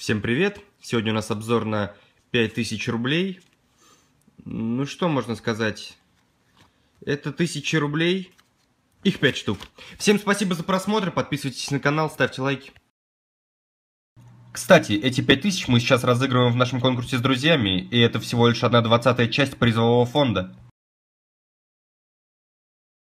Всем привет! Сегодня у нас обзор на 5000 рублей. Ну что можно сказать? Это 1000 рублей, их 5 штук. Всем спасибо за просмотр, подписывайтесь на канал, ставьте лайки. Кстати, эти 5000 мы сейчас разыгрываем в нашем конкурсе с друзьями, и это всего лишь одна двадцатая часть призового фонда.